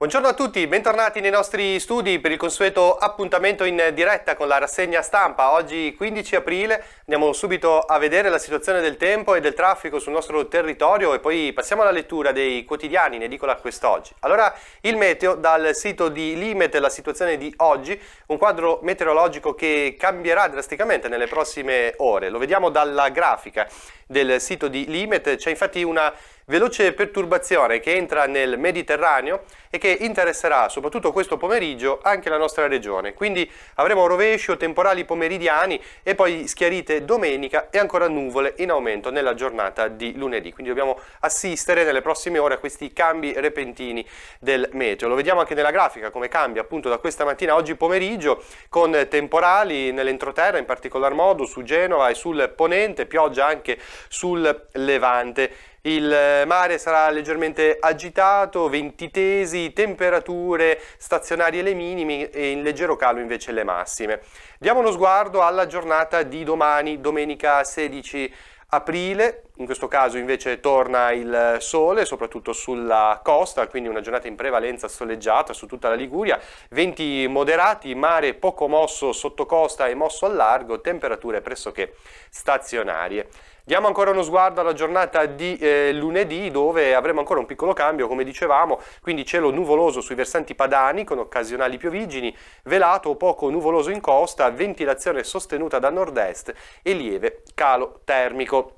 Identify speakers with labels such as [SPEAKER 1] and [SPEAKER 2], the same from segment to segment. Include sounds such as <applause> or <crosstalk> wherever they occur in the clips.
[SPEAKER 1] Buongiorno a tutti, bentornati nei nostri studi per il consueto appuntamento in diretta con la rassegna stampa. Oggi 15 aprile andiamo subito a vedere la situazione del tempo e del traffico sul nostro territorio e poi passiamo alla lettura dei quotidiani in edicola quest'oggi. Allora, il meteo dal sito di Limet, la situazione di oggi, un quadro meteorologico che cambierà drasticamente nelle prossime ore. Lo vediamo dalla grafica del sito di Limet, c'è infatti una veloce perturbazione che entra nel Mediterraneo e che interesserà soprattutto questo pomeriggio anche la nostra regione. Quindi avremo rovescio, temporali pomeridiani e poi schiarite domenica e ancora nuvole in aumento nella giornata di lunedì. Quindi dobbiamo assistere nelle prossime ore a questi cambi repentini del meteo. Lo vediamo anche nella grafica come cambia appunto da questa mattina a oggi pomeriggio con temporali nell'entroterra in particolar modo su Genova e sul ponente, pioggia anche sul levante. Il eh, mare sarà leggermente agitato, venti tesi, temperature stazionarie le minime e in leggero calo invece le massime. Diamo uno sguardo alla giornata di domani, domenica 16 aprile, in questo caso invece torna il sole, soprattutto sulla costa, quindi una giornata in prevalenza soleggiata su tutta la Liguria, venti moderati, mare poco mosso sotto costa e mosso al largo, temperature pressoché stazionarie. Diamo ancora uno sguardo alla giornata di eh, lunedì dove avremo ancora un piccolo cambio, come dicevamo, quindi cielo nuvoloso sui versanti padani con occasionali piovigini, velato o poco nuvoloso in costa, ventilazione sostenuta da nord-est e lieve calo termico.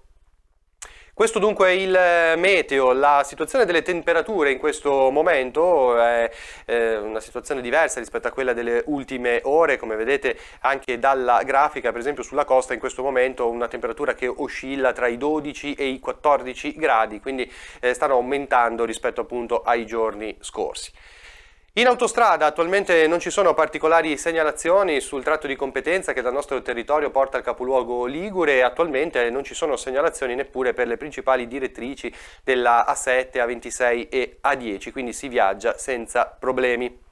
[SPEAKER 1] Questo dunque è il eh, meteo, la situazione delle temperature in questo momento è eh, una situazione diversa rispetto a quella delle ultime ore, come vedete anche dalla grafica, per esempio sulla costa in questo momento una temperatura che oscilla tra i 12 e i 14 gradi, quindi eh, stanno aumentando rispetto appunto ai giorni scorsi. In autostrada attualmente non ci sono particolari segnalazioni sul tratto di competenza che dal nostro territorio porta al capoluogo Ligure e attualmente non ci sono segnalazioni neppure per le principali direttrici della A7, A26 e A10, quindi si viaggia senza problemi.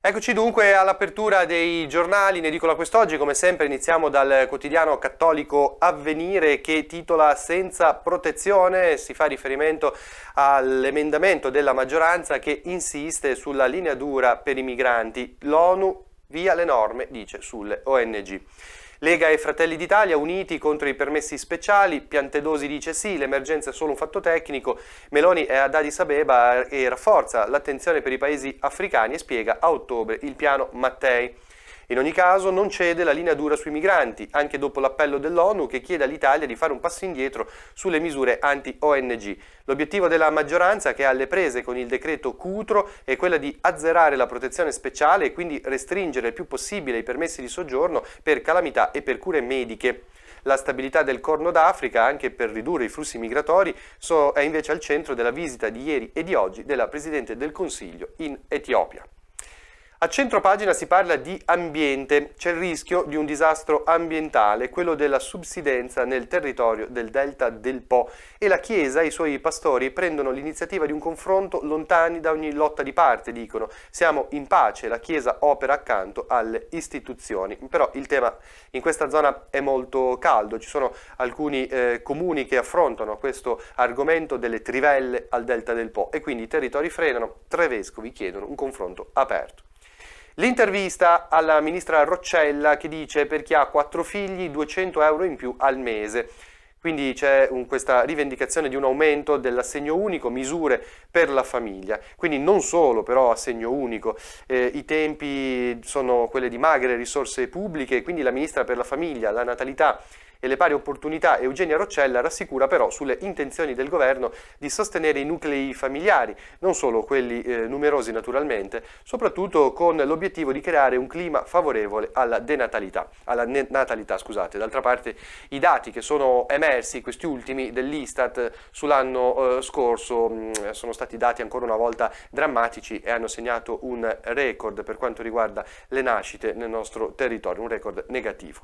[SPEAKER 1] Eccoci dunque all'apertura dei giornali in edicola quest'oggi, come sempre iniziamo dal quotidiano cattolico Avvenire che titola Senza protezione, si fa riferimento all'emendamento della maggioranza che insiste sulla linea dura per i migranti, l'ONU via le norme, dice, sulle ONG. Lega e Fratelli d'Italia uniti contro i permessi speciali, Piantedosi dice sì, l'emergenza è solo un fatto tecnico, Meloni è ad Addis Abeba e rafforza l'attenzione per i paesi africani e spiega a ottobre il piano Mattei. In ogni caso non cede la linea dura sui migranti, anche dopo l'appello dell'ONU che chiede all'Italia di fare un passo indietro sulle misure anti-ONG. L'obiettivo della maggioranza che ha alle prese con il decreto Cutro è quella di azzerare la protezione speciale e quindi restringere il più possibile i permessi di soggiorno per calamità e per cure mediche. La stabilità del Corno d'Africa, anche per ridurre i flussi migratori, è invece al centro della visita di ieri e di oggi della Presidente del Consiglio in Etiopia. A centro pagina si parla di ambiente, c'è il rischio di un disastro ambientale, quello della subsidenza nel territorio del delta del Po e la Chiesa e i suoi pastori prendono l'iniziativa di un confronto lontani da ogni lotta di parte, dicono. Siamo in pace, la Chiesa opera accanto alle istituzioni. Però il tema in questa zona è molto caldo, ci sono alcuni eh, comuni che affrontano questo argomento delle trivelle al delta del Po e quindi i territori frenano, tre vescovi chiedono un confronto aperto. L'intervista alla ministra Roccella che dice per chi ha quattro figli 200 euro in più al mese. Quindi c'è questa rivendicazione di un aumento dell'assegno unico, misure per la famiglia. Quindi non solo però assegno unico, eh, i tempi sono quelli di magre risorse pubbliche, quindi la ministra per la famiglia, la natalità e le pari opportunità Eugenia Roccella rassicura però sulle intenzioni del governo di sostenere i nuclei familiari, non solo quelli eh, numerosi naturalmente, soprattutto con l'obiettivo di creare un clima favorevole alla denatalità, alla natalità, scusate. D'altra parte i dati che sono emersi, questi ultimi dell'Istat eh, sull'anno eh, scorso, mh, mm, sono stati dati ancora una volta drammatici e hanno segnato un record per quanto riguarda le nascite nel nostro territorio, un record negativo.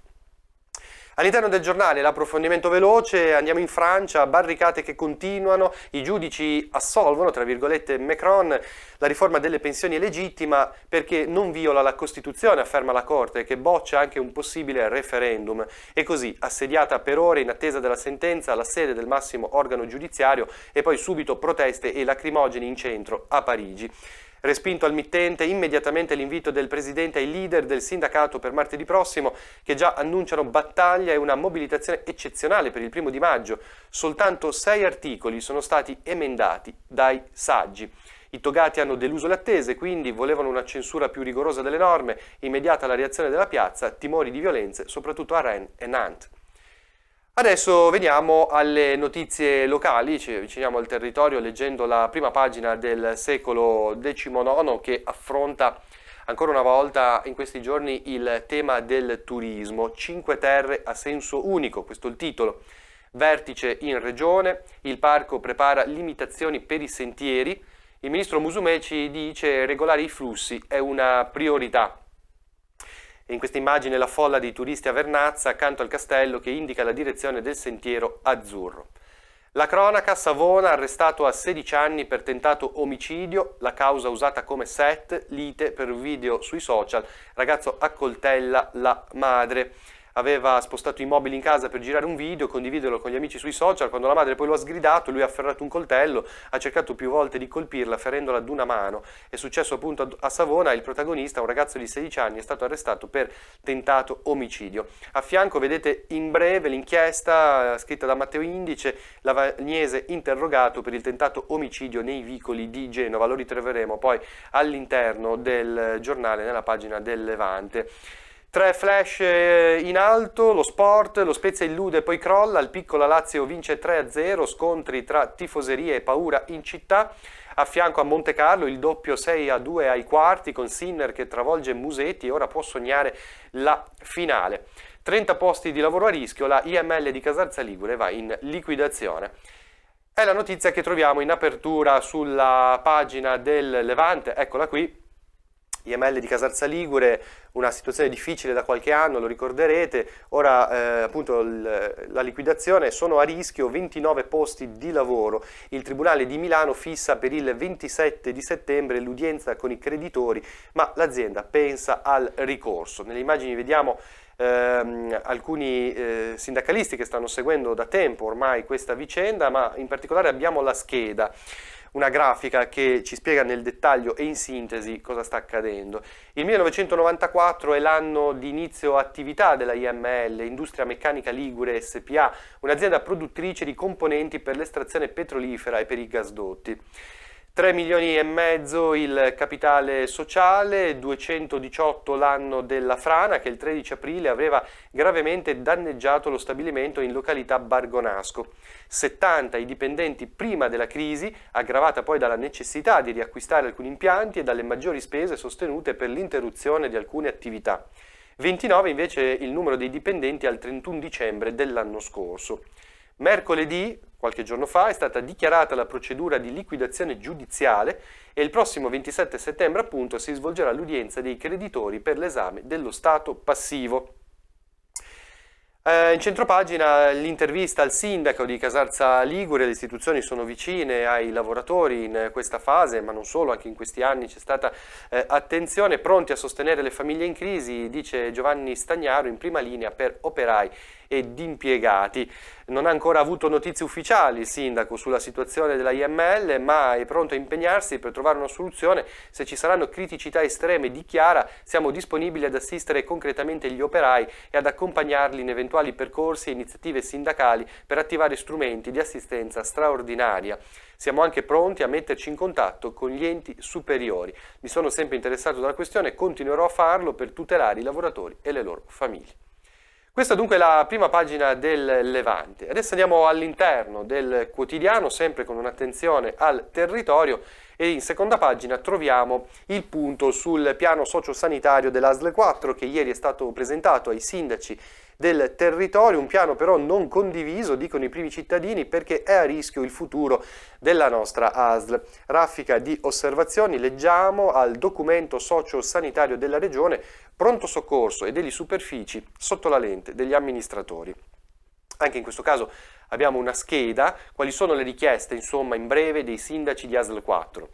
[SPEAKER 1] All'interno del giornale l'approfondimento veloce, andiamo in Francia, barricate che continuano, i giudici assolvono, tra virgolette, Macron, la riforma delle pensioni è legittima perché non viola la Costituzione, afferma la Corte, che boccia anche un possibile referendum. E così, assediata per ore in attesa della sentenza, la sede del massimo organo giudiziario e poi subito proteste e lacrimogeni in centro a Parigi. Respinto al mittente immediatamente l'invito del Presidente ai leader del sindacato per martedì prossimo che già annunciano battaglia e una mobilitazione eccezionale per il primo di maggio. Soltanto sei articoli sono stati emendati dai saggi. I togati hanno deluso le attese, quindi volevano una censura più rigorosa delle norme, immediata la reazione della piazza, timori di violenze, soprattutto a Rennes e Nantes. Adesso veniamo alle notizie locali, ci avviciniamo al territorio leggendo la prima pagina del secolo XIX che affronta ancora una volta in questi giorni il tema del turismo, Cinque terre a senso unico, questo è il titolo. Vertice in regione, il parco prepara limitazioni per i sentieri, il ministro Musumeci dice regolare i flussi è una priorità. In questa immagine la folla dei turisti a Vernazza accanto al castello che indica la direzione del sentiero azzurro. La cronaca, Savona arrestato a 16 anni per tentato omicidio, la causa usata come set, lite per video sui social, ragazzo accoltella la madre aveva spostato i mobili in casa per girare un video, condividerlo con gli amici sui social, quando la madre poi lo ha sgridato, lui ha afferrato un coltello, ha cercato più volte di colpirla, ferendola ad una mano. È successo appunto a Savona, il protagonista, un ragazzo di 16 anni, è stato arrestato per tentato omicidio. A fianco vedete in breve l'inchiesta eh, scritta da Matteo Indice, Lavagnese interrogato per il tentato omicidio nei vicoli di Genova, lo ritroveremo poi all'interno del eh, giornale nella pagina del Levante. Tre flash eh, in alto, lo sport, lo Spezia illude poi crolla, il piccolo Lazio vince 3-0, scontri tra tifoseria e paura in città, a fianco a Monte Carlo il doppio 6-2 ai quarti con Sinner che travolge Musetti e ora può sognare la finale. 30 posti di lavoro a rischio, la IML di Casarza Ligure va in liquidazione. È la notizia che troviamo in apertura sulla pagina del Levante, eccola qui, IML di Casarza Ligure, una situazione difficile da qualche anno, lo ricorderete, ora eh, appunto l- la liquidazione, sono a rischio 29 posti di lavoro. Il Tribunale di Milano fissa per il 27 di settembre l'udienza con i creditori, ma l'azienda pensa al ricorso. Nelle immagini vediamo Ehm, alcuni eh, sindacalisti che stanno seguendo da tempo ormai questa vicenda, ma in particolare abbiamo la scheda una grafica che ci spiega nel dettaglio e in sintesi cosa sta accadendo. Il 1994 è l'anno di inizio attività della IML, Industria Meccanica Ligure SPA, un'azienda produttrice di componenti per l'estrazione petrolifera e per i gasdotti. 3 milioni e mezzo il capitale sociale, 218 l'anno della frana che il 13 aprile aveva gravemente danneggiato lo stabilimento in località Bargonasco. 70 i dipendenti prima della crisi, aggravata poi dalla necessità di riacquistare alcuni impianti e dalle maggiori spese sostenute per l'interruzione di alcune attività. 29 invece il numero dei dipendenti al 31 dicembre dell'anno scorso. Mercoledì, qualche giorno fa, è stata dichiarata la procedura di liquidazione giudiziale e il prossimo 27 settembre appunto si svolgerà l'udienza dei creditori per l'esame dello stato passivo. Eh, in centropagina l'intervista al sindaco di Casarza Ligure, le istituzioni sono vicine ai lavoratori in questa fase, ma non solo, anche in questi anni c'è stata eh, attenzione, pronti a sostenere le famiglie in crisi, dice Giovanni Stagnaro in prima linea per operai ed impiegati. Non ha ancora avuto notizie ufficiali il sindaco sulla situazione della IML, ma è pronto a impegnarsi per trovare una soluzione. Se ci saranno criticità estreme, dichiara, siamo disponibili ad assistere concretamente gli operai e ad accompagnarli in eventuali percorsi e iniziative sindacali per attivare strumenti di assistenza straordinaria. Siamo anche pronti a metterci in contatto con gli enti superiori. Mi sono sempre interessato della questione e continuerò a farlo per tutelare i lavoratori e le loro famiglie. Questa dunque è la prima pagina del Levante. Adesso andiamo all'interno del quotidiano, sempre con un'attenzione al territorio e in seconda pagina troviamo il punto sul piano sociosanitario dell'ASL 4 che ieri è stato presentato ai sindaci del territorio, un piano però non condiviso, dicono i primi cittadini, perché è a rischio il futuro della nostra ASL. Raffica di osservazioni, leggiamo al documento sociosanitario della regione pronto soccorso e degli superfici sotto la lente degli amministratori. Anche in questo caso abbiamo una scheda, quali sono le richieste, insomma, in breve dei sindaci di ASL 4.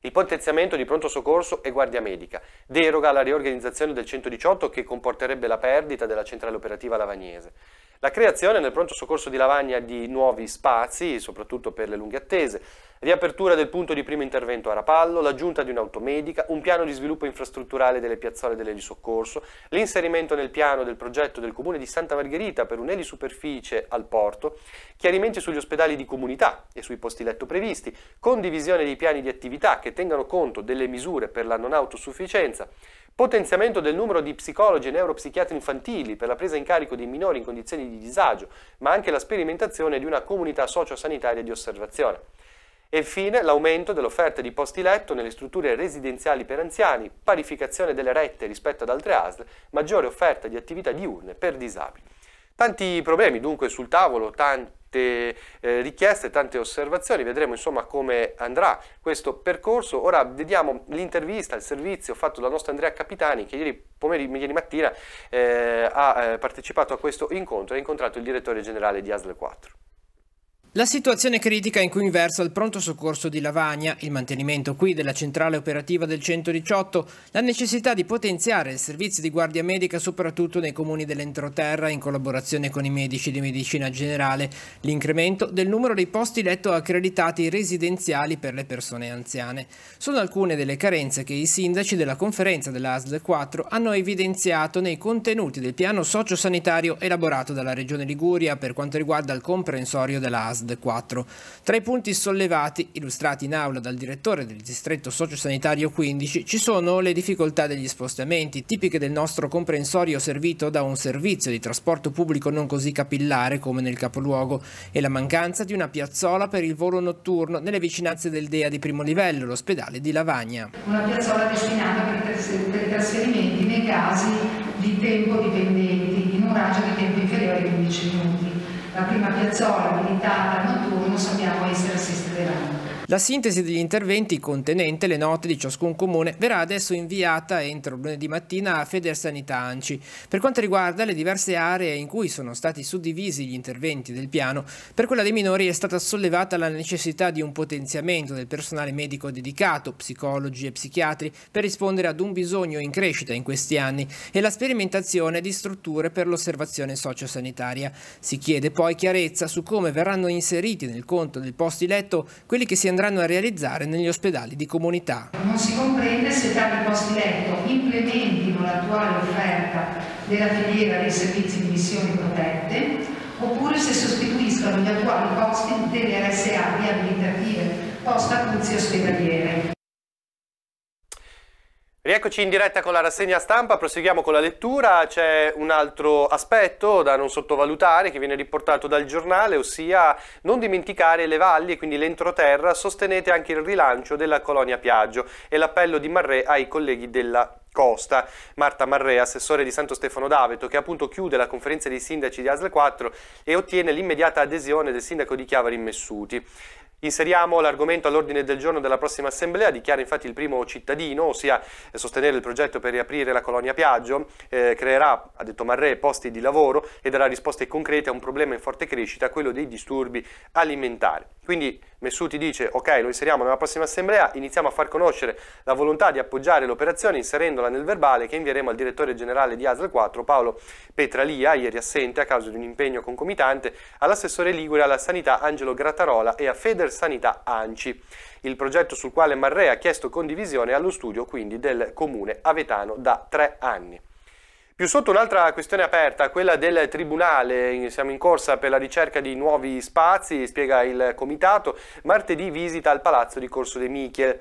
[SPEAKER 1] Il potenziamento di pronto soccorso e guardia medica deroga alla riorganizzazione del 118 che comporterebbe la perdita della centrale operativa lavagnese. La creazione nel pronto soccorso di Lavagna di nuovi spazi, soprattutto per le lunghe attese, riapertura del punto di primo intervento a Rapallo, l'aggiunta di un'automedica, un piano di sviluppo infrastrutturale delle piazzole dell'elisoccorso, l'inserimento nel piano del progetto del comune di Santa Margherita per un'elisuperficie al porto, chiarimenti sugli ospedali di comunità e sui posti letto previsti, condivisione dei piani di attività che tengano conto delle misure per la non autosufficienza, potenziamento del numero di psicologi e neuropsichiatri infantili per la presa in carico dei minori in condizioni di disagio, ma anche la sperimentazione di una comunità sociosanitaria di osservazione. E infine l'aumento dell'offerta di posti letto nelle strutture residenziali per anziani, parificazione delle rette rispetto ad altre ASL, maggiore offerta di attività diurne per disabili. Tanti problemi dunque sul tavolo, tante eh, richieste, tante osservazioni, vedremo insomma come andrà questo percorso. Ora vediamo l'intervista, il servizio fatto dalla nostro Andrea Capitani che ieri, pomeriggio, ieri mattina eh, ha eh, partecipato a questo incontro e ha incontrato il direttore generale di ASL 4.
[SPEAKER 2] La situazione critica in cui versa il pronto soccorso di Lavagna, il mantenimento qui della centrale operativa del 118, la necessità di potenziare il servizio di guardia medica soprattutto nei comuni dell'entroterra in collaborazione con i medici di medicina generale, l'incremento del numero dei posti letto accreditati residenziali per le persone anziane. Sono alcune delle carenze che i sindaci della conferenza dell'ASL 4 hanno evidenziato nei contenuti del piano sociosanitario elaborato dalla Regione Liguria per quanto riguarda il comprensorio dell'ASL. ASD 4. Tra i punti sollevati, illustrati in aula dal direttore del distretto sociosanitario 15, ci sono le difficoltà degli spostamenti, tipiche del nostro comprensorio servito da un servizio di trasporto pubblico non così capillare come nel capoluogo, e la mancanza di una piazzola per il volo notturno nelle vicinanze del DEA di primo livello, l'ospedale di Lavagna.
[SPEAKER 3] Una piazzola destinata per i trasferimenti nei casi di tempo dipendenti, in un raggio di tempo inferiore ai 15 minuti la prima piazzola militata a notturno sappiamo essere assistita
[SPEAKER 2] la sintesi degli interventi contenente le note di ciascun comune verrà adesso inviata entro lunedì mattina a Federsanità Anci. Per quanto riguarda le diverse aree in cui sono stati suddivisi gli interventi del piano, per quella dei minori è stata sollevata la necessità di un potenziamento del personale medico dedicato, psicologi e psichiatri, per rispondere ad un bisogno in crescita in questi anni e la sperimentazione di strutture per l'osservazione sociosanitaria. Si chiede poi chiarezza su come verranno inseriti nel conto del posti letto quelli che si andranno andranno a realizzare negli ospedali di comunità.
[SPEAKER 3] Non si comprende se tali posti letto implementino l'attuale offerta della filiera dei servizi di missioni protette oppure se sostituiscono gli attuali posti delle RSA riabilitative post acuzie ospedaliere.
[SPEAKER 1] Rieccoci in diretta con la rassegna stampa, proseguiamo con la lettura, c'è un altro aspetto da non sottovalutare che viene riportato dal giornale, ossia non dimenticare le valli e quindi l'entroterra, sostenete anche il rilancio della colonia Piaggio e l'appello di Marre ai colleghi della Costa. Marta Marre, assessore di Santo Stefano d'Aveto, che appunto chiude la conferenza dei sindaci di ASL 4 e ottiene l'immediata adesione del sindaco di Chiavari Messuti. Inseriamo l'argomento all'ordine del giorno della prossima assemblea, dichiara infatti il primo cittadino, ossia eh, sostenere il progetto per riaprire la colonia Piaggio, eh, creerà, ha detto Marre, posti di lavoro e darà risposte concrete a un problema in forte crescita, quello dei disturbi alimentari. Quindi Messuti dice ok lo inseriamo nella prossima assemblea, iniziamo a far conoscere la volontà di appoggiare l'operazione inserendola nel verbale che invieremo al direttore generale di ASL 4 Paolo Petralia, ieri assente a causa di un impegno concomitante, all'assessore Ligure alla sanità Angelo Grattarola e a Feders Sanità ANCI. Il progetto sul quale Marrea ha chiesto condivisione è allo studio quindi del comune avetano da tre anni. Più sotto un'altra questione aperta, quella del Tribunale, siamo in corsa per la ricerca di nuovi spazi, spiega il Comitato, martedì visita al Palazzo di Corso dei Michiel.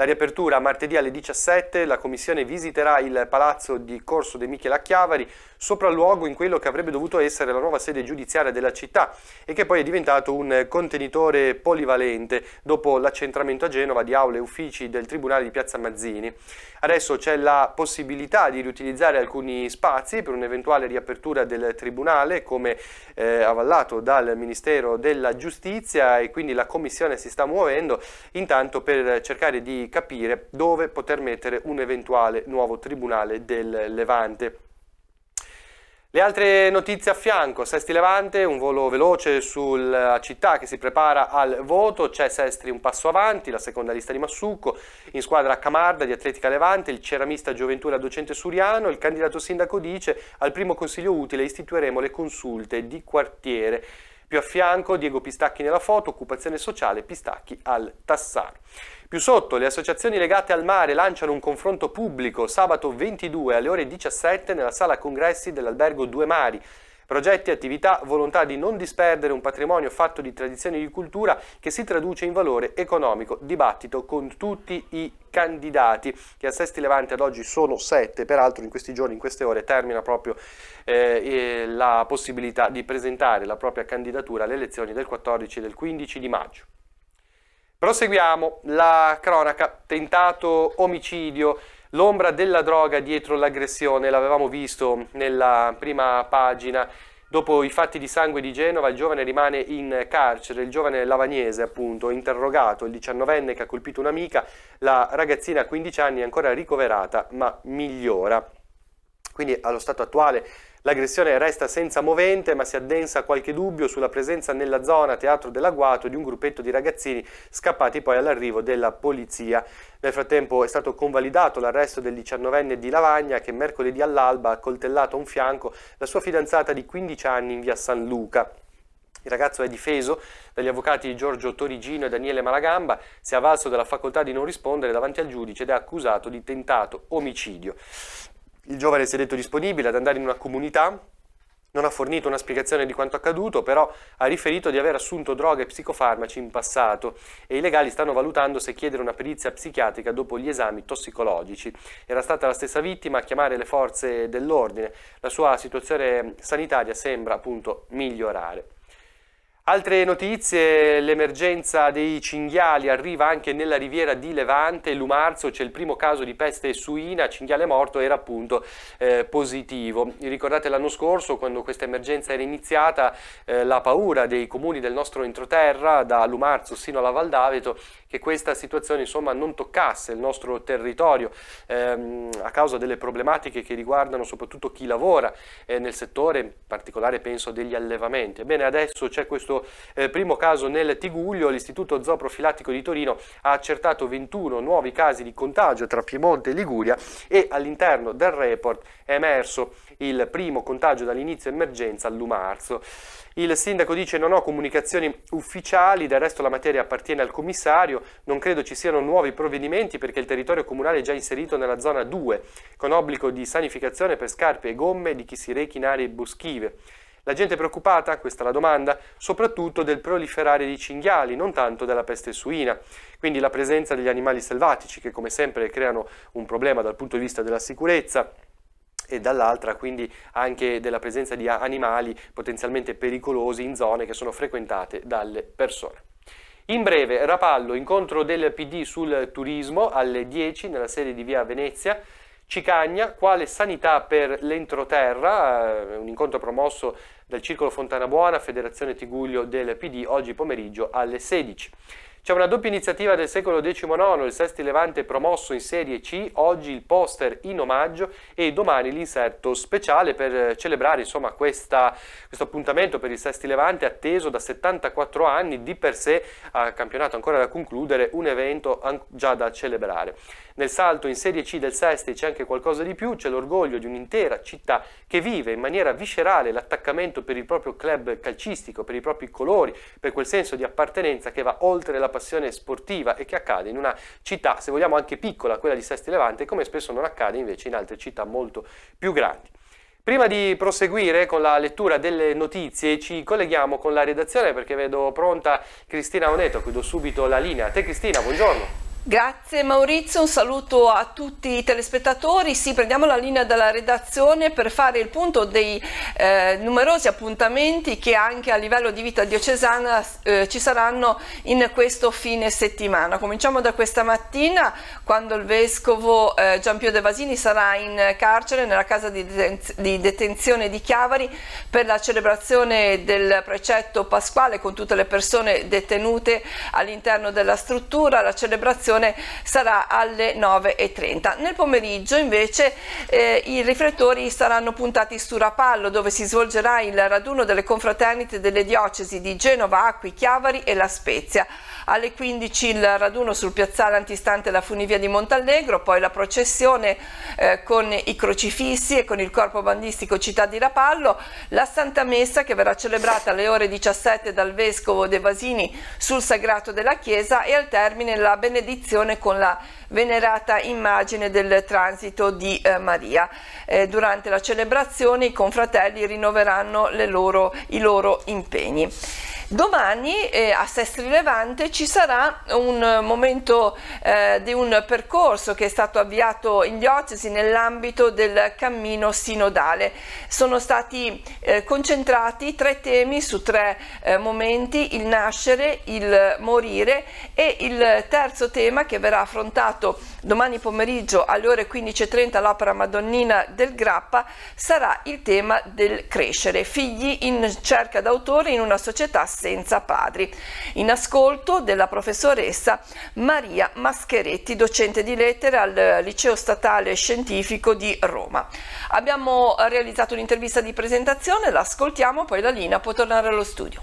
[SPEAKER 1] La riapertura martedì alle 17, la Commissione visiterà il palazzo di Corso De a Chiavari, sopralluogo in quello che avrebbe dovuto essere la nuova sede giudiziaria della città e che poi è diventato un contenitore polivalente dopo l'accentramento a Genova di aule e uffici del Tribunale di Piazza Mazzini. Adesso c'è la possibilità di riutilizzare alcuni spazi per un'eventuale riapertura del Tribunale come eh, avallato dal Ministero della Giustizia e quindi la Commissione si sta muovendo intanto per cercare di capire dove poter mettere un eventuale nuovo tribunale del Levante. Le altre notizie a fianco, Sesti Levante, un volo veloce sulla città che si prepara al voto, c'è Sestri un passo avanti, la seconda lista di Massucco, in squadra Camarda di Atletica Levante, il ceramista Gioventula Docente Suriano, il candidato sindaco dice al primo consiglio utile istituiremo le consulte di quartiere. Più a fianco Diego Pistacchi nella foto, occupazione sociale, Pistacchi al Tassano. Più sotto, le associazioni legate al mare lanciano un confronto pubblico sabato 22 alle ore 17 nella sala congressi dell'albergo Due Mari. Progetti, attività, volontà di non disperdere un patrimonio fatto di tradizioni e di cultura che si traduce in valore economico. Dibattito con tutti i candidati che a Sesti Levante ad oggi sono sette, peraltro in questi giorni, in queste ore termina proprio eh, la possibilità di presentare la propria candidatura alle elezioni del 14 e del 15 di maggio. Proseguiamo la cronaca, tentato omicidio L'ombra della droga dietro l'aggressione, l'avevamo visto nella prima pagina, Dopo i fatti di sangue di Genova, il giovane rimane in carcere, il giovane lavagnese appunto, interrogato, il 19enne che ha colpito un'amica, la ragazzina a 15 anni è ancora ricoverata ma migliora. Quindi allo stato attuale L'aggressione resta senza movente ma si addensa qualche dubbio sulla presenza nella zona teatro dell'agguato di un gruppetto di ragazzini scappati poi all'arrivo della polizia. Nel frattempo è stato convalidato l'arresto del 19enne di Lavagna che mercoledì all'alba ha coltellato a un fianco la sua fidanzata di 15 anni in via San Luca. Il ragazzo è difeso dagli avvocati Giorgio Torigino e Daniele Malagamba, si è avvalso della facoltà di non rispondere davanti al giudice ed è accusato di tentato omicidio. Il giovane si è detto disponibile ad andare in una comunità, non ha fornito una spiegazione di quanto accaduto, però ha riferito di aver assunto droghe e psicofarmaci in passato e i legali stanno valutando se chiedere una perizia psichiatrica dopo gli esami tossicologici. Era stata la stessa vittima a chiamare le forze dell'ordine. La sua situazione sanitaria sembra appunto migliorare. Altre notizie, l'emergenza dei cinghiali arriva anche nella riviera di Levante, Lumarzo c'è il primo caso di peste suina, cinghiale morto era appunto eh, positivo. Ricordate l'anno scorso quando questa emergenza era iniziata eh, la paura dei comuni del nostro entroterra da Lumarzo sino alla Valdaveto che questa situazione insomma, non toccasse il nostro territorio ehm, a causa delle problematiche che riguardano soprattutto chi lavora eh, nel settore, in particolare penso degli allevamenti. Ebbene adesso c'è questo eh, primo caso nel Tiguglio, l'Istituto Zooprofilattico di Torino ha accertato 21 nuovi casi di contagio tra Piemonte e Liguria e all'interno del report è emerso il primo contagio dall'inizio emergenza all'1 marzo. Il sindaco dice non ho comunicazioni ufficiali, del resto la materia appartiene al commissario, non credo ci siano nuovi provvedimenti perché il territorio comunale è già inserito nella zona 2, con obbligo di sanificazione per scarpe e gomme di chi si rechi in aree boschive. La gente è preoccupata, questa è la domanda, soprattutto del proliferare di cinghiali, non tanto della peste suina, quindi la presenza degli animali selvatici che come sempre creano un problema dal punto di vista della sicurezza e dall'altra quindi anche della presenza di animali potenzialmente pericolosi in zone che sono frequentate dalle persone. In breve, Rapallo, incontro del PD sul turismo alle 10 nella sede di Via Venezia, Cicagna, quale sanità per l'entroterra, eh, un incontro promosso dal Circolo Fontana Buona, Federazione Tiguglio del PD, oggi pomeriggio alle 16. C'è una doppia iniziativa del secolo XIX, il Sesti Levante promosso in Serie C, oggi il poster in omaggio e domani l'inserto speciale per celebrare insomma, questa, questo appuntamento per il Sesti Levante atteso da 74 anni, di per sé a campionato ancora da concludere, un evento già da celebrare. Nel salto in Serie C del Sesti c'è anche qualcosa di più, c'è l'orgoglio di un'intera città che vive in maniera viscerale l'attaccamento per il proprio club calcistico, per i propri colori, per quel senso di appartenenza che va oltre la passione passione sportiva e che accade in una città, se vogliamo anche piccola, quella di Sesti Levante, come spesso non accade invece in altre città molto più grandi. Prima di proseguire con la lettura delle notizie ci colleghiamo con la redazione perché vedo pronta Cristina Oneto, a cui do subito la linea. A te Cristina, buongiorno.
[SPEAKER 3] Grazie Maurizio, un saluto a tutti i telespettatori. Sì, prendiamo la linea della redazione per fare il punto dei eh, numerosi appuntamenti che anche a livello di vita diocesana eh, ci saranno in questo fine settimana. Cominciamo da questa mattina quando il vescovo eh, Giampio De Vasini sarà in carcere nella casa di, detenz di detenzione di Chiavari per la celebrazione del precetto pasquale con tutte le persone detenute all'interno della struttura, la celebrazione presentazione sarà alle 9.30. Nel pomeriggio invece eh, i riflettori saranno puntati su Rapallo dove si svolgerà il raduno delle confraternite delle diocesi di Genova, Acqui, Chiavari e La Spezia. Alle 15 il raduno sul piazzale antistante la funivia di Montallegro, poi la processione eh, con i crocifissi e con il corpo bandistico città di Rapallo, la Santa Messa che verrà celebrata alle ore 17 dal Vescovo De Vasini sul Sagrato della Chiesa e al termine la benedizione competizione con la venerata immagine del transito di eh, Maria. Eh, durante la celebrazione i confratelli rinnoveranno loro, i loro impegni. Domani eh, a Sestri Levante ci sarà un momento eh, di un percorso che è stato avviato in diocesi nell'ambito del cammino sinodale. Sono stati eh, concentrati tre temi su tre eh, momenti, il nascere, il morire e il terzo tema che verrà affrontato passato domani pomeriggio alle ore 15.30 l'opera Madonnina del Grappa sarà il tema del crescere, figli in cerca d'autore in una società senza padri. In ascolto della professoressa Maria Mascheretti, docente di lettere al Liceo Statale Scientifico di Roma. Abbiamo realizzato un'intervista di presentazione, l'ascoltiamo, poi la Lina può tornare allo studio.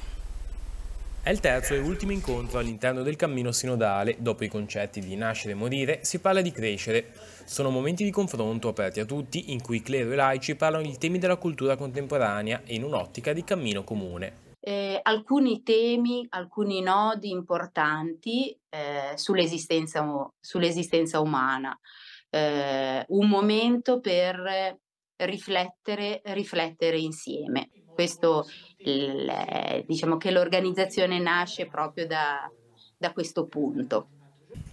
[SPEAKER 4] È il terzo e ultimo incontro all'interno del cammino sinodale, dopo i concetti di nascere e morire, si parla di crescere. Sono momenti di confronto aperti a tutti in cui clero e laici parlano di temi della cultura contemporanea in un'ottica di cammino comune.
[SPEAKER 5] Eh, alcuni temi, alcuni nodi importanti eh, sull'esistenza, sull'esistenza, umana. Eh, un momento per riflettere, riflettere insieme. Questo, il, diciamo che l'organizzazione nasce proprio da, da questo punto.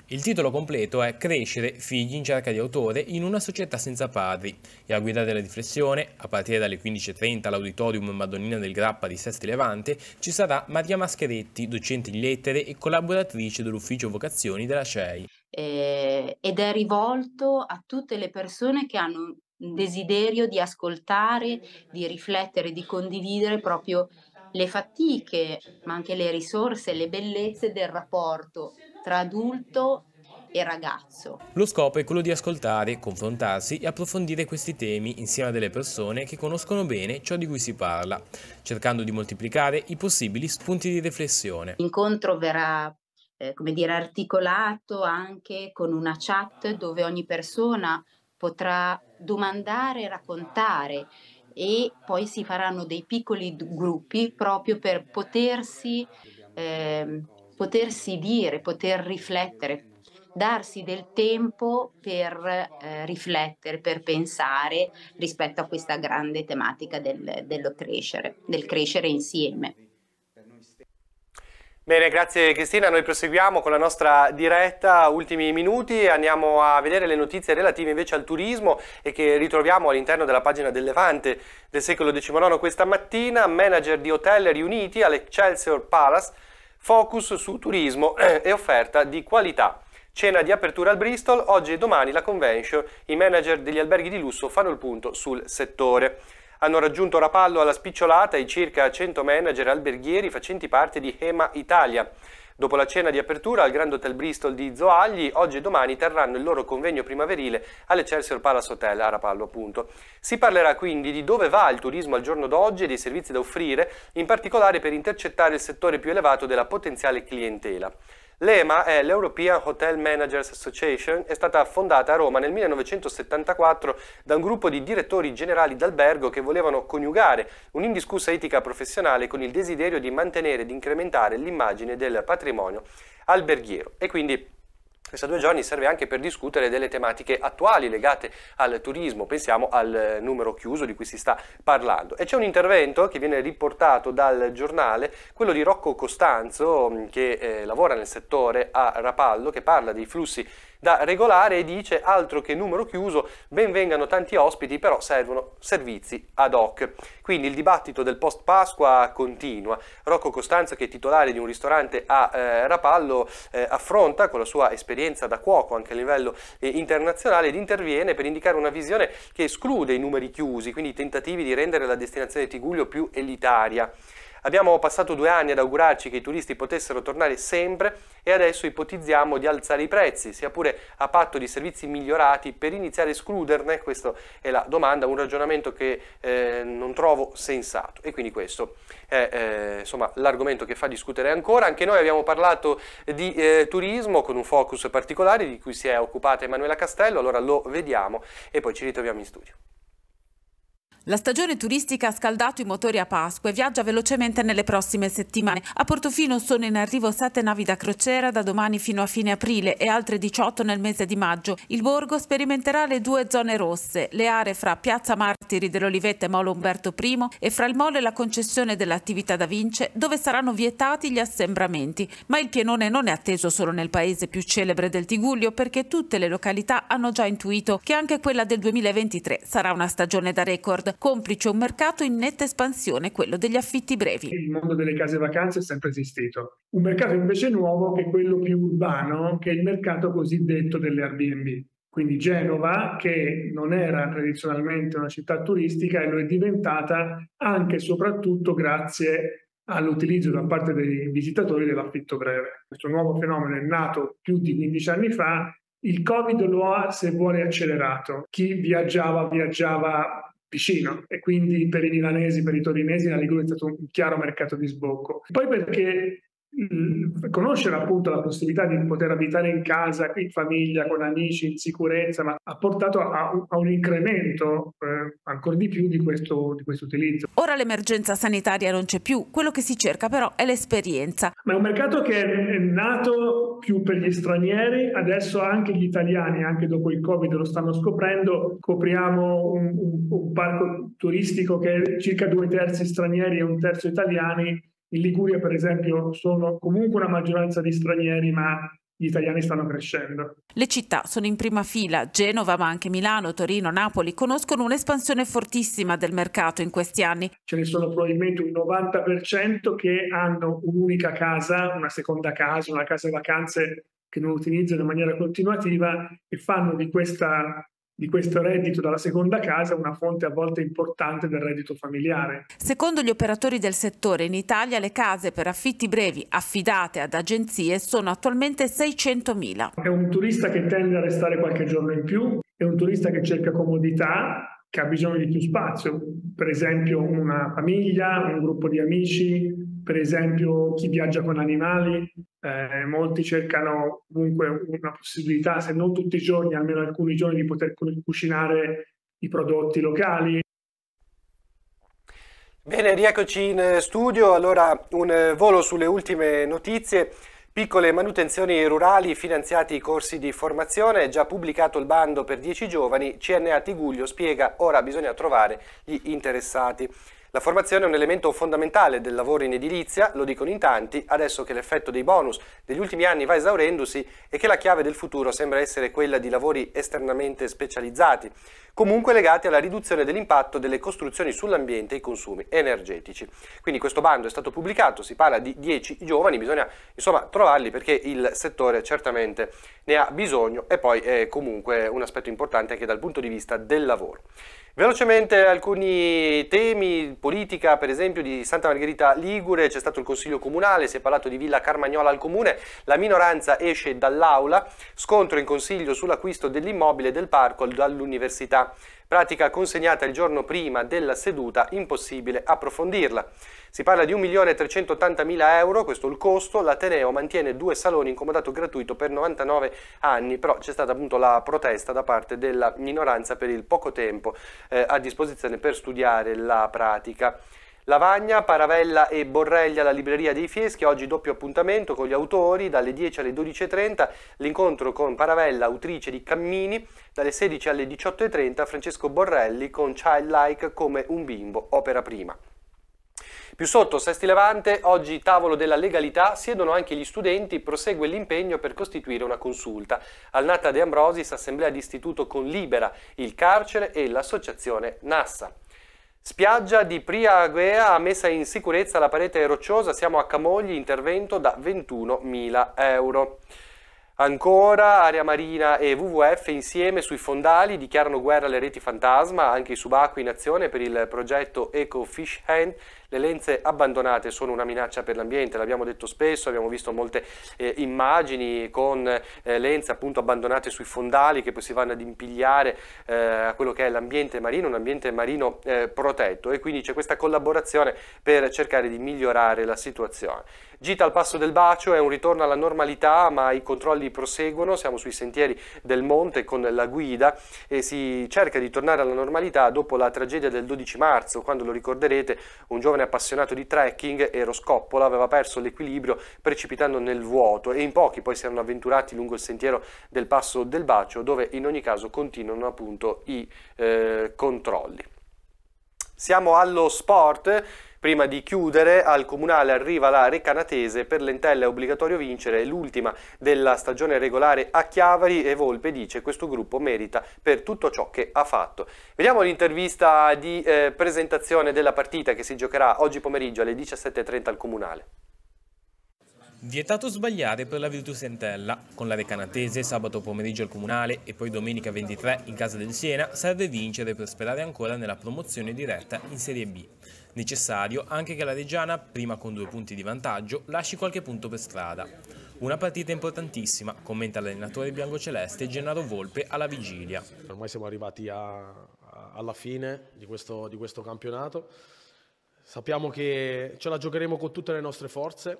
[SPEAKER 4] Il titolo completo è Crescere, figli in cerca di autore in una società senza padri e a guida della riflessione, a partire dalle 15.30 all'auditorium Madonnina del Grappa di Sesti Levante, ci sarà Maria Mascheretti, docente in lettere e collaboratrice dell'ufficio vocazioni della CEI.
[SPEAKER 5] Eh, ed è rivolto a tutte le persone che hanno Mm. desiderio di ascoltare, di riflettere, di condividere proprio le fatiche, ma anche le risorse, le bellezze del rapporto tra adulto e ragazzo.
[SPEAKER 4] Lo scopo è quello di ascoltare, confrontarsi e approfondire questi temi insieme a delle persone che conoscono bene ciò di cui si parla, cercando di moltiplicare i possibili spunti di riflessione.
[SPEAKER 5] L'incontro verrà eh, come dire, articolato anche con una chat dove ogni persona potrà domandare, raccontare e poi si faranno dei piccoli gruppi proprio per potersi, eh, potersi dire, poter riflettere, darsi del tempo per eh, riflettere, per pensare rispetto a questa grande tematica del, dello crescere, del crescere insieme.
[SPEAKER 1] Bene, grazie Cristina. Noi proseguiamo con la nostra diretta, ultimi minuti, andiamo a vedere le notizie relative invece al turismo e che ritroviamo all'interno della pagina del Levante del secolo XIX questa mattina, manager di hotel riuniti all'Excelsior Palace, focus su turismo <clears throat> e offerta di qualità. Cena di apertura al Bristol, oggi e domani la convention, i manager degli alberghi di lusso fanno il punto sul settore hanno raggiunto Rapallo alla spicciolata i circa 100 manager alberghieri facenti parte di Hema Italia. Dopo la cena di apertura al Grand Hotel Bristol di Zoagli, oggi e domani terranno il loro convegno primaverile all'Excelsior Palace Hotel a Rapallo appunto. Si parlerà quindi di dove va il turismo al giorno d'oggi e dei servizi da offrire, in particolare per intercettare il settore più elevato della potenziale clientela. L'EMA è l'European Hotel Managers Association, è stata fondata a Roma nel 1974 da un gruppo di direttori generali d'albergo che volevano coniugare un'indiscussa etica professionale con il desiderio di mantenere ed incrementare l'immagine del patrimonio alberghiero e quindi questi due giorni serve anche per discutere delle tematiche attuali legate al turismo, pensiamo al eh, numero chiuso di cui si sta parlando. E c'è un intervento che viene riportato dal giornale, quello di Rocco Costanzo mm, che eh, lavora nel settore a Rapallo, che parla dei flussi da regolare e dice altro che numero chiuso, ben vengano tanti ospiti, però servono servizi ad hoc. Quindi il dibattito del post Pasqua continua. Rocco Costanzo, che è titolare di un ristorante a eh, Rapallo, eh, affronta con la sua esperienza da cuoco anche a livello eh, internazionale ed interviene per indicare una visione che esclude i numeri chiusi, quindi i tentativi di rendere la destinazione di Tiguglio più elitaria. Abbiamo passato due anni ad augurarci che i turisti potessero tornare sempre e adesso ipotizziamo di alzare i prezzi, sia pure a patto di servizi migliorati per iniziare a escluderne, questa è la domanda, un ragionamento che eh, non trovo sensato. E quindi questo è eh, l'argomento che fa discutere ancora. Anche noi abbiamo parlato di eh, turismo con un focus particolare di cui si è occupata Emanuela Castello, allora lo vediamo e poi ci ritroviamo in studio.
[SPEAKER 6] La stagione turistica ha scaldato i motori a Pasqua e viaggia velocemente nelle prossime settimane. A Portofino sono in arrivo sette navi da crociera da domani fino a fine aprile e altre 18 nel mese di maggio. Il borgo sperimenterà le due zone rosse, le aree fra Piazza Martiri dell'Olivetta e Molo Umberto I e fra il Molo e la concessione dell'attività da Vince, dove saranno vietati gli assembramenti. Ma il pienone non è atteso solo nel paese più celebre del Tiguglio perché tutte le località hanno già intuito che anche quella del 2023 sarà una stagione da record complice un mercato in netta espansione, quello degli affitti brevi.
[SPEAKER 7] Il mondo delle case vacanze è sempre esistito. Un mercato invece nuovo che è quello più urbano, che è il mercato cosiddetto delle Airbnb. Quindi Genova, che non era tradizionalmente una città turistica, e lo è diventata anche e soprattutto grazie all'utilizzo da parte dei visitatori dell'affitto breve. Questo nuovo fenomeno è nato più di 15 anni fa. Il Covid lo ha, se vuole, accelerato. Chi viaggiava, viaggiava piscina e quindi per i milanesi, per i torinesi la Liguria è stato un chiaro mercato di sbocco. Poi perché Mm, conoscere appunto la possibilità di poter abitare in casa, in famiglia, con amici, in sicurezza, ma ha portato a, a un incremento eh, ancora di più di questo, di questo utilizzo.
[SPEAKER 6] Ora l'emergenza sanitaria non c'è più, quello che si cerca però è l'esperienza. Ma è un mercato che è
[SPEAKER 7] nato più per gli stranieri, adesso anche gli italiani, anche dopo il Covid lo stanno scoprendo, copriamo un, un, un parco turistico che è circa due terzi stranieri e un terzo italiani in Liguria, per esempio, sono comunque una maggioranza di stranieri, ma gli italiani stanno crescendo.
[SPEAKER 6] Le città sono in prima fila, Genova ma anche Milano, Torino, Napoli conoscono un'espansione fortissima del mercato in questi anni.
[SPEAKER 7] Ce ne sono probabilmente un 90% che hanno un'unica casa, una seconda casa, una casa di vacanze che non utilizzano in maniera continuativa e fanno di questa di questo reddito dalla seconda casa una fonte a volte importante del reddito familiare.
[SPEAKER 6] Secondo gli operatori del settore, in Italia le case per affitti brevi affidate ad agenzie sono attualmente 600.000.
[SPEAKER 7] È un turista che tende a restare qualche giorno in più, è un turista che cerca comodità, che ha bisogno di più spazio, per esempio una famiglia, un gruppo di amici, per esempio chi viaggia con animali, eh, molti cercano comunque una possibilità, se non tutti i giorni, almeno alcuni giorni, di poter cucinare i prodotti locali.
[SPEAKER 1] Bene, rieccoci in studio, allora un volo sulle ultime notizie. Piccole manutenzioni rurali, finanziati i corsi di formazione, già pubblicato il bando per 10 giovani, CNA Tiguglio spiega ora bisogna trovare gli interessati. La formazione è un elemento fondamentale del lavoro in edilizia, lo dicono in tanti, adesso che l'effetto dei bonus degli ultimi anni va esaurendosi e che la chiave del futuro sembra essere quella di lavori esternamente specializzati, comunque legati alla riduzione dell'impatto delle costruzioni sull'ambiente e i consumi energetici. Quindi questo bando è stato pubblicato, si parla di 10 giovani, bisogna insomma trovarli perché il settore certamente ne ha bisogno e poi è comunque un aspetto importante anche dal punto di vista del lavoro. Velocemente alcuni temi politica, per esempio di Santa Margherita Ligure, c'è stato il Consiglio Comunale, si è parlato di Villa Carmagnola al Comune, la minoranza esce dall'aula, scontro in Consiglio sull'acquisto dell'immobile del parco dall'Università pratica consegnata il giorno prima della seduta, impossibile approfondirla. Si parla di 1.380.000 euro, questo è il costo, l'Ateneo mantiene due saloni in comodato gratuito per 99 anni, però c'è stata appunto la protesta da parte della minoranza per il poco tempo eh, a disposizione per studiare la pratica. Lavagna, Paravella e Borrelli alla Libreria dei Fieschi, oggi doppio appuntamento con gli autori dalle 10 alle 12.30, l'incontro con Paravella, autrice di Cammini, dalle 16 alle 18.30, Francesco Borrelli con Childlike come un bimbo, opera prima. Più sotto, Sesti Levante, oggi tavolo della legalità, siedono anche gli studenti, prosegue l'impegno per costituire una consulta. Al Nata De Ambrosis, assemblea d'istituto con Libera, il carcere e l'associazione Nassa. Spiaggia di ha messa in sicurezza la parete rocciosa, siamo a Camogli, intervento da 21.000 euro. Ancora, Area Marina e WWF insieme sui fondali dichiarano guerra alle reti fantasma, anche i subacquei in azione per il progetto Eco Fish Hand le lenze abbandonate sono una minaccia per l'ambiente, l'abbiamo detto spesso, abbiamo visto molte eh, immagini con eh, lenze appunto abbandonate sui fondali che poi si vanno ad impigliare eh, a quello che è l'ambiente marino, un ambiente marino eh, protetto e quindi c'è questa collaborazione per cercare di migliorare la situazione. Gita al passo del bacio è un ritorno alla normalità ma i controlli proseguono, siamo sui sentieri del monte con la guida e si cerca di tornare alla normalità dopo la tragedia del 12 marzo quando lo ricorderete un giovane giovane appassionato di trekking, Eros Coppola, aveva perso l'equilibrio precipitando nel vuoto e in pochi poi si erano avventurati lungo il sentiero del Passo del Bacio, dove in ogni caso continuano appunto i eh, controlli. Siamo allo sport. Prima di chiudere, al comunale arriva la Recanatese, per Lentella è obbligatorio vincere, l'ultima della stagione regolare a Chiavari e Volpe dice questo gruppo merita per tutto ciò che ha fatto. Vediamo l'intervista di eh, presentazione della partita che si giocherà oggi pomeriggio alle 17.30 al comunale.
[SPEAKER 4] Vietato sbagliare per la Virtus Entella. Con la Recanatese sabato pomeriggio al Comunale e poi domenica 23 in casa del Siena serve vincere per sperare ancora nella promozione diretta in Serie B. Necessario anche che la Reggiana, prima con due punti di vantaggio, lasci qualche punto per strada. Una partita importantissima, commenta l'allenatore biancoceleste
[SPEAKER 8] Gennaro Volpe alla vigilia. Ormai siamo arrivati a, a, alla fine di questo, di questo campionato. Sappiamo che ce la giocheremo con tutte le nostre forze,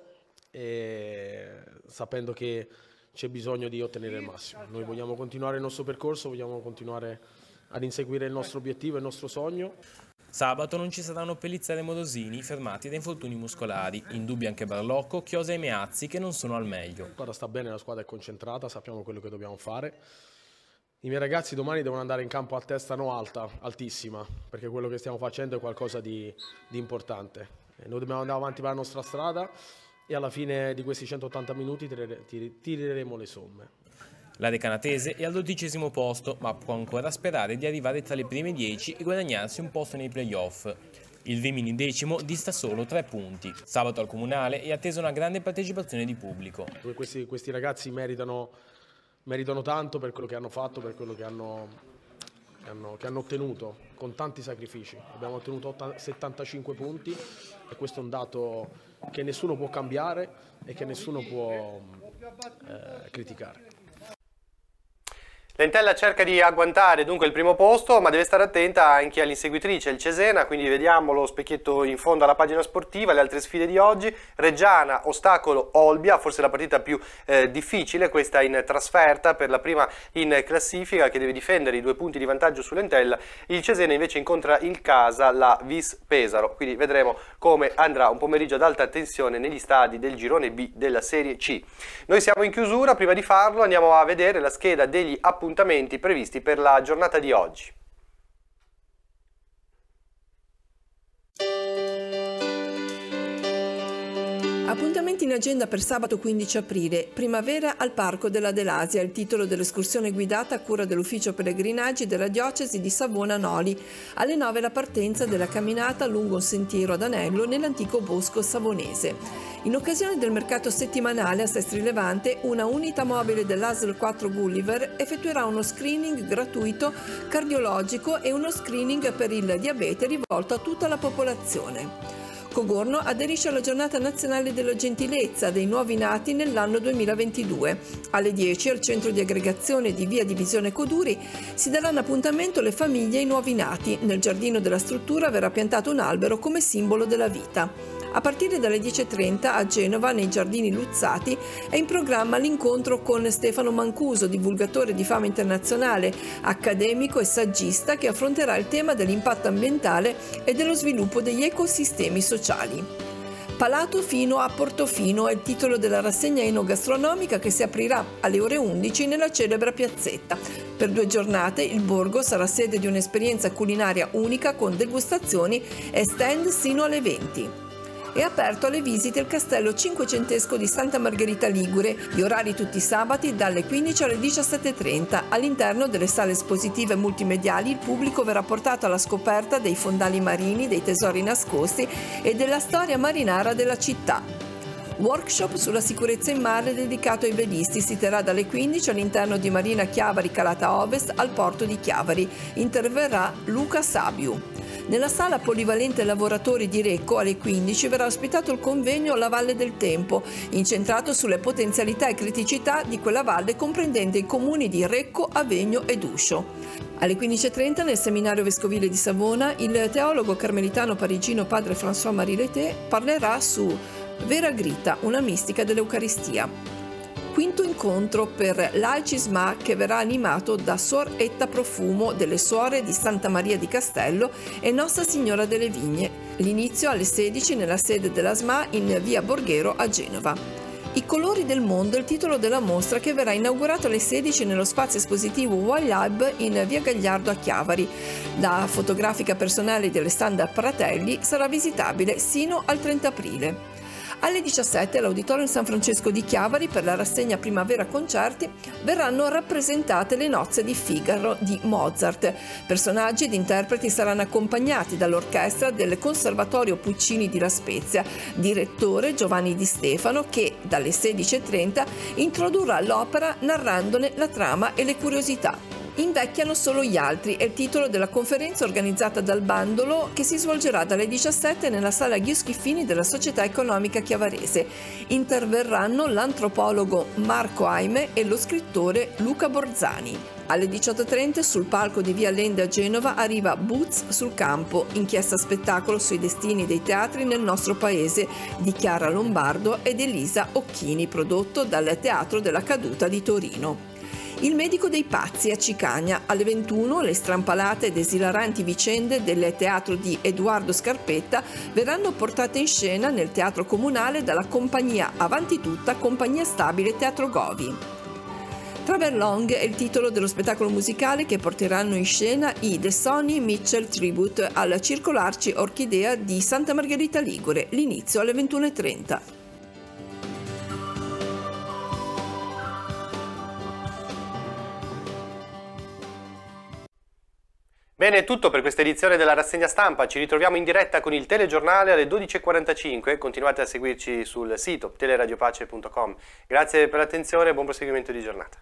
[SPEAKER 8] sapendo che c'è bisogno di ottenere il massimo. Noi vogliamo continuare il nostro percorso, vogliamo continuare ad inseguire il nostro obiettivo, il nostro sogno.
[SPEAKER 4] Sabato non ci saranno Pellizzere e Modosini fermati da infortuni muscolari, in dubbio anche Barlocco,
[SPEAKER 8] Chiosa e Meazzi che non sono al meglio. La squadra sta bene, la squadra è concentrata, sappiamo quello che dobbiamo fare. I miei ragazzi domani devono andare in campo a testa no alta, altissima, perché quello che stiamo facendo è qualcosa di, di importante. Noi dobbiamo andare avanti per la nostra strada e alla fine di questi 180 minuti tireremo le somme.
[SPEAKER 4] La Recanatese è al dodicesimo posto, ma può ancora sperare di arrivare tra le prime 10 e guadagnarsi un posto nei playoff. Il Rimini decimo dista solo tre punti. Sabato al Comunale è attesa una grande partecipazione di pubblico.
[SPEAKER 8] Questi, questi ragazzi meritano, meritano, tanto per quello che hanno fatto, per quello che hanno, che hanno, che hanno ottenuto, con tanti sacrifici. Abbiamo ottenuto 75 punti e questo è un dato che nessuno può cambiare e che nessuno può eh, criticare.
[SPEAKER 1] Lentella cerca di agguantare dunque il primo posto, ma deve stare attenta anche all'inseguitrice, il Cesena, quindi vediamo lo specchietto in fondo alla pagina sportiva, le altre sfide di oggi, Reggiana, ostacolo Olbia, forse la partita più eh, difficile, questa in trasferta per la prima in classifica che deve difendere i due punti di vantaggio su Lentella, il Cesena invece incontra il Casa, la Vis Pesaro, quindi vedremo come andrà un pomeriggio ad alta tensione negli stadi del girone B della Serie C. Noi siamo in chiusura, prima di farlo andiamo a vedere la scheda degli appuntamenti appuntamenti previsti per la giornata di oggi.
[SPEAKER 3] Appuntamenti in agenda per sabato 15 aprile, primavera al Parco della Delasia, il titolo dell'escursione guidata a cura dell'Ufficio Pellegrinaggi della Diocesi di Savona Noli. Alle 9 la partenza della camminata lungo un sentiero ad anello nell'antico bosco savonese. In occasione del mercato settimanale a Sestri Levante, una unità mobile dell'ASL 4 Gulliver effettuerà uno screening gratuito cardiologico e uno screening per il diabete rivolto a tutta la popolazione. Cogorno aderisce alla giornata nazionale della gentilezza dei nuovi nati nell'anno 2022. Alle 10 al centro di aggregazione di via Divisione Coduri si daranno appuntamento le famiglie e i nuovi nati. Nel giardino della struttura verrà piantato un albero come simbolo della vita. A partire dalle 10.30 a Genova, nei giardini Luzzati, è in programma l'incontro con Stefano Mancuso, divulgatore di fama internazionale, accademico e saggista che affronterà il tema dell'impatto ambientale e dello sviluppo degli ecosistemi sociali. Palato fino a Portofino è il titolo della rassegna enogastronomica che si aprirà alle ore 11 nella celebre piazzetta. Per due giornate il borgo sarà sede di un'esperienza culinaria unica con degustazioni e stand sino alle 20 è aperto alle visite il castello cinquecentesco di Santa Margherita Ligure, gli orari tutti i sabati dalle 15 alle 17.30. All'interno delle sale espositive multimediali il pubblico verrà portato alla scoperta dei fondali marini, dei tesori nascosti e della storia marinara della città. Workshop sulla sicurezza in mare dedicato ai velisti si terrà dalle 15 all'interno di Marina Chiavari Calata Ovest al porto di Chiavari. Interverrà Luca Sabiu. Nella sala polivalente lavoratori di Recco alle 15 verrà ospitato il convegno La Valle del Tempo, incentrato sulle potenzialità e criticità di quella valle comprendente i comuni di Recco, Avegno ed Uscio. Alle 15.30 nel seminario vescovile di Savona il teologo carmelitano parigino padre François Marie Leté parlerà su Vera Grita, una mistica dell'Eucaristia. Quinto incontro per l'Alcisma che verrà animato da Suor Etta Profumo delle Suore di Santa Maria di Castello e Nostra Signora delle Vigne. L'inizio alle 16 nella sede della SMA in via Borghero a Genova. I colori del mondo è il titolo della mostra che verrà inaugurata alle 16 nello spazio espositivo Wild Lab in via Gagliardo a Chiavari. La fotografica personale di Alessandra Pratelli sarà visitabile sino al 30 aprile. Alle 17 all'Auditorium San Francesco di Chiavari per la rassegna Primavera Concerti verranno rappresentate le nozze di Figaro di Mozart. Personaggi ed interpreti saranno accompagnati dall'orchestra del Conservatorio Puccini di La Spezia, direttore Giovanni Di Stefano che dalle 16.30 introdurrà l'opera narrandone la trama e le curiosità. Invecchiano solo gli altri è il titolo della conferenza organizzata dal Bandolo che si svolgerà dalle 17 nella sala Ghischiffini della Società Economica Chiavarese. Interverranno l'antropologo Marco Aime e lo scrittore Luca Borzani. Alle 18.30 sul palco di Via Lende a Genova arriva Boots sul campo, inchiesta spettacolo sui destini dei teatri nel nostro paese di Chiara Lombardo ed Elisa Occhini, prodotto dal Teatro della Caduta di Torino. Il medico dei pazzi a Cicagna, alle 21 le strampalate ed esilaranti vicende del teatro di Edoardo Scarpetta verranno portate in scena nel teatro comunale dalla compagnia Avanti Tutta Compagnia Stabile Teatro Govi. Traverlong è il titolo dello spettacolo musicale che porteranno in scena i The Sony Mitchell Tribute al Circolarci Orchidea di Santa Margherita Ligure, l'inizio alle 21.30.
[SPEAKER 1] Bene, è tutto per questa edizione della rassegna stampa. Ci ritroviamo in diretta con il telegiornale alle 12.45. Continuate a seguirci sul sito teleradiopace.com. Grazie per l'attenzione e buon proseguimento di giornata.